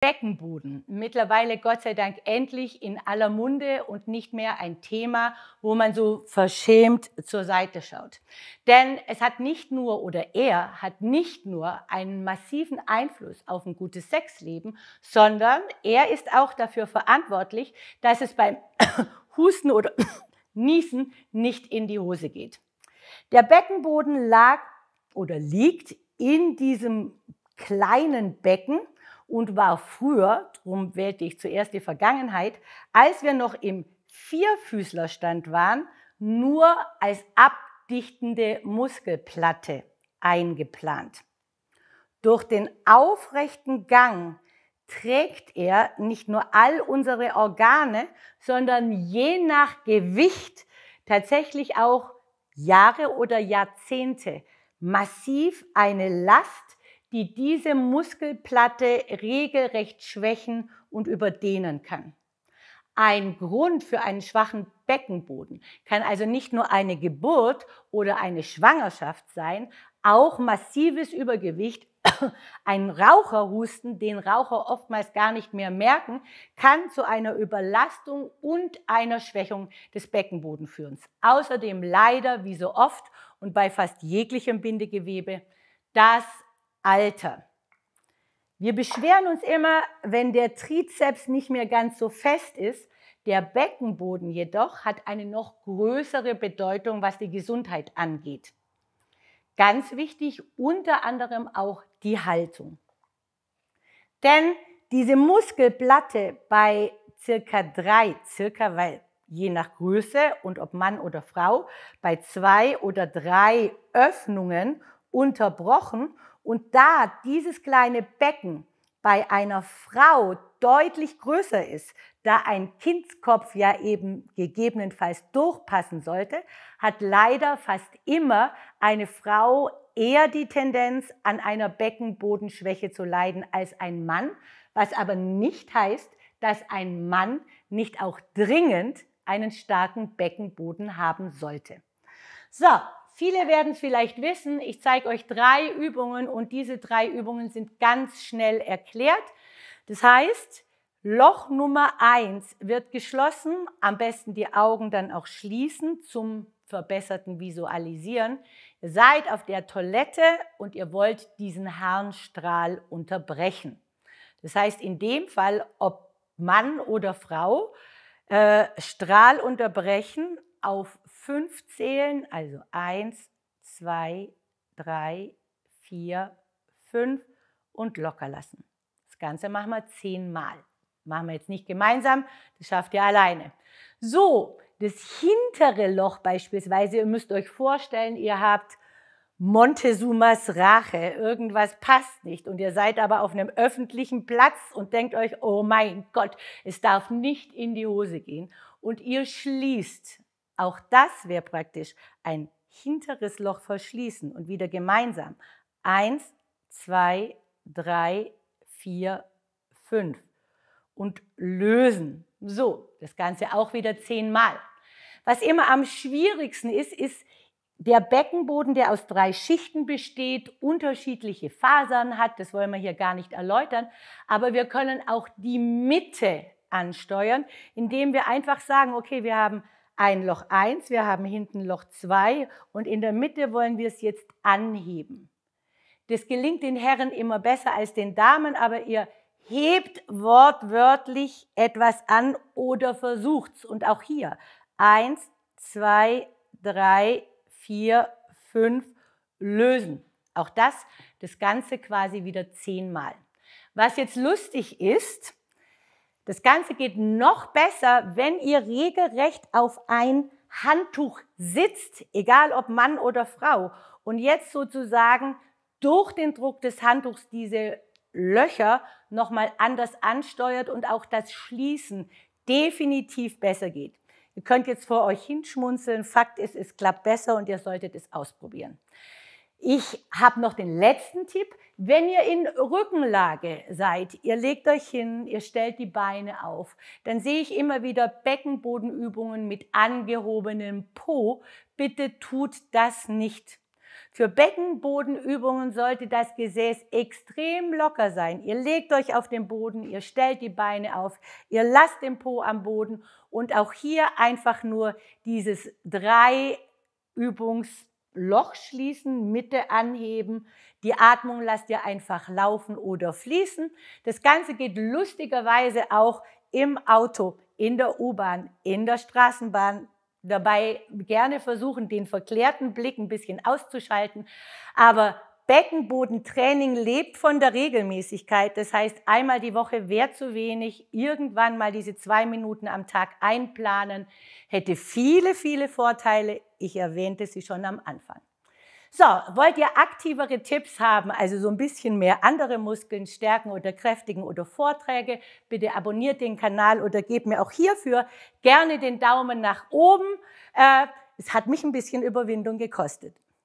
Beckenboden. Mittlerweile Gott sei Dank endlich in aller Munde und nicht mehr ein Thema, wo man so verschämt zur Seite schaut. Denn es hat nicht nur oder er hat nicht nur einen massiven Einfluss auf ein gutes Sexleben, sondern er ist auch dafür verantwortlich, dass es beim Husten oder Niesen nicht in die Hose geht. Der Beckenboden lag oder liegt in diesem kleinen Becken und war früher, darum wählte ich zuerst die Vergangenheit, als wir noch im Vierfüßlerstand waren, nur als abdichtende Muskelplatte eingeplant. Durch den aufrechten Gang trägt er nicht nur all unsere Organe, sondern je nach Gewicht tatsächlich auch Jahre oder Jahrzehnte massiv eine Last, die diese Muskelplatte regelrecht schwächen und überdehnen kann. Ein Grund für einen schwachen Beckenboden kann also nicht nur eine Geburt oder eine Schwangerschaft sein, auch massives Übergewicht, ein Raucherhusten, den Raucher oftmals gar nicht mehr merken, kann zu einer Überlastung und einer Schwächung des Beckenbodenführens. Außerdem leider, wie so oft und bei fast jeglichem Bindegewebe, das Alter. Wir beschweren uns immer, wenn der Trizeps nicht mehr ganz so fest ist. Der Beckenboden jedoch hat eine noch größere Bedeutung, was die Gesundheit angeht. Ganz wichtig unter anderem auch die Haltung. Denn diese Muskelplatte bei circa drei, circa, weil je nach Größe und ob Mann oder Frau, bei zwei oder drei Öffnungen unterbrochen und da dieses kleine Becken bei einer Frau deutlich größer ist, da ein Kindskopf ja eben gegebenenfalls durchpassen sollte, hat leider fast immer eine Frau eher die Tendenz, an einer Beckenbodenschwäche zu leiden als ein Mann, was aber nicht heißt, dass ein Mann nicht auch dringend einen starken Beckenboden haben sollte. So, Viele werden es vielleicht wissen, ich zeige euch drei Übungen und diese drei Übungen sind ganz schnell erklärt. Das heißt, Loch Nummer 1 wird geschlossen, am besten die Augen dann auch schließen zum verbesserten Visualisieren. Ihr seid auf der Toilette und ihr wollt diesen Harnstrahl unterbrechen. Das heißt, in dem Fall, ob Mann oder Frau, äh, Strahl unterbrechen auf fünf zählen, also eins, zwei, drei, vier, fünf und locker lassen. Das Ganze machen wir zehnmal. Machen wir jetzt nicht gemeinsam, das schafft ihr alleine. So, das hintere Loch beispielsweise, ihr müsst euch vorstellen, ihr habt Montezumas Rache, irgendwas passt nicht und ihr seid aber auf einem öffentlichen Platz und denkt euch, oh mein Gott, es darf nicht in die Hose gehen und ihr schließt auch das wäre praktisch ein hinteres Loch verschließen und wieder gemeinsam. Eins, zwei, drei, vier, fünf. Und lösen. So, das Ganze auch wieder zehnmal. Was immer am schwierigsten ist, ist der Beckenboden, der aus drei Schichten besteht, unterschiedliche Fasern hat. Das wollen wir hier gar nicht erläutern. Aber wir können auch die Mitte ansteuern, indem wir einfach sagen, okay, wir haben ein Loch 1, wir haben hinten Loch 2 und in der Mitte wollen wir es jetzt anheben. Das gelingt den Herren immer besser als den Damen, aber ihr hebt wortwörtlich etwas an oder versucht's. Und auch hier 1, 2, 3, 4, 5 lösen. Auch das, das Ganze quasi wieder zehnmal. Was jetzt lustig ist, das Ganze geht noch besser, wenn ihr regelrecht auf ein Handtuch sitzt, egal ob Mann oder Frau, und jetzt sozusagen durch den Druck des Handtuchs diese Löcher nochmal anders ansteuert und auch das Schließen definitiv besser geht. Ihr könnt jetzt vor euch hinschmunzeln. Fakt ist, es klappt besser und ihr solltet es ausprobieren. Ich habe noch den letzten Tipp. Wenn ihr in Rückenlage seid, ihr legt euch hin, ihr stellt die Beine auf, dann sehe ich immer wieder Beckenbodenübungen mit angehobenem Po. Bitte tut das nicht. Für Beckenbodenübungen sollte das Gesäß extrem locker sein. Ihr legt euch auf den Boden, ihr stellt die Beine auf, ihr lasst den Po am Boden und auch hier einfach nur dieses drei Übungs Loch schließen, Mitte anheben. Die Atmung lasst ihr einfach laufen oder fließen. Das Ganze geht lustigerweise auch im Auto, in der U-Bahn, in der Straßenbahn. Dabei gerne versuchen, den verklärten Blick ein bisschen auszuschalten. Aber Beckenbodentraining lebt von der Regelmäßigkeit. Das heißt, einmal die Woche wäre zu wenig. Irgendwann mal diese zwei Minuten am Tag einplanen hätte viele, viele Vorteile. Ich erwähnte sie schon am Anfang. So, wollt ihr aktivere Tipps haben, also so ein bisschen mehr andere Muskeln stärken oder kräftigen oder Vorträge, bitte abonniert den Kanal oder gebt mir auch hierfür gerne den Daumen nach oben. Äh, es hat mich ein bisschen Überwindung gekostet.